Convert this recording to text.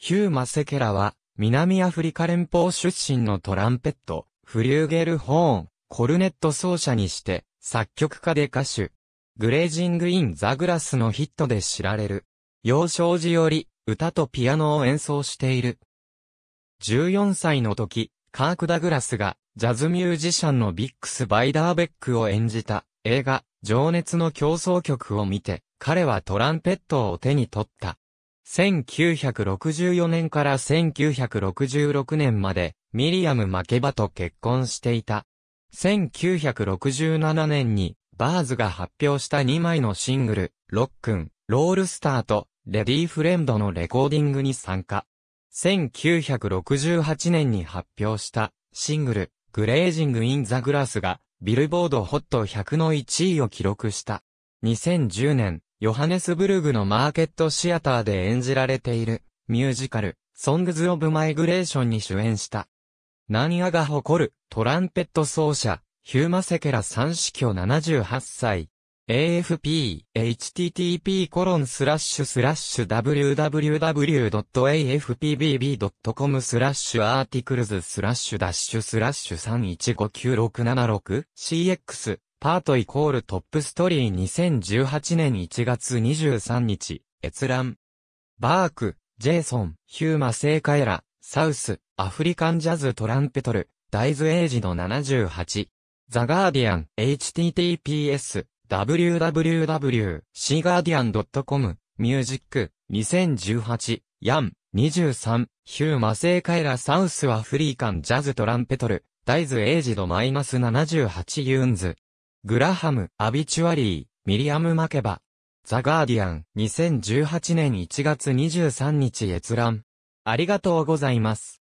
ヒューマ・セケラは、南アフリカ連邦出身のトランペット、フリューゲルホーン、コルネット奏者にして、作曲家で歌手。グレージング・イン・ザ・グラスのヒットで知られる。幼少時より、歌とピアノを演奏している。14歳の時、カーク・ダグラスが、ジャズミュージシャンのビックス・バイダーベックを演じた映画、情熱の競争曲を見て、彼はトランペットを手に取った。1964年から1966年まで、ミリアム・マケバと結婚していた。1967年に、バーズが発表した2枚のシングル、ロックン、ロールスターと、レディーフレンドのレコーディングに参加。1968年に発表した、シングル、グレージング・イン・ザ・グラスが、ビルボードホット100の1位を記録した。2010年、ヨハネスブルグのマーケットシアターで演じられている、ミュージカル、ソングズ・オブ・マイグレーションに主演した。ナニアが誇る、トランペット奏者、ヒューマセケラ三子教78歳。AFP、http コロンスラッシュスラッシュ www.afpbb.com スラッシュアーティクルズスラッシュダッシュスラッシュ3 1 5 9 6 7 6 CX パートイコールトップストリー2018年1月23日、閲覧。バーク、ジェイソン、ヒューマ聖火エラ、サウス、アフリカンジャズトランペトル、ダイズエイジの78。ザガーディアン、https、www, シガーディアン .com、ミュージック、2018、ヤン、23、ヒューマイカエラサウスアフリカンジャズトランペトルダイズエイジの7 8ザガーディアン h t t p s w w w シガーディアン c o m ミュージック2 0 1 8ヤン2 3ヒューマイカエラサウスアフリカンジャズトランペトルダイズエイジドマイナス78ユーンズ。グラハム、アビチュアリー、ミリアム・マケバ。ザ・ガーディアン、2018年1月23日閲覧。ありがとうございます。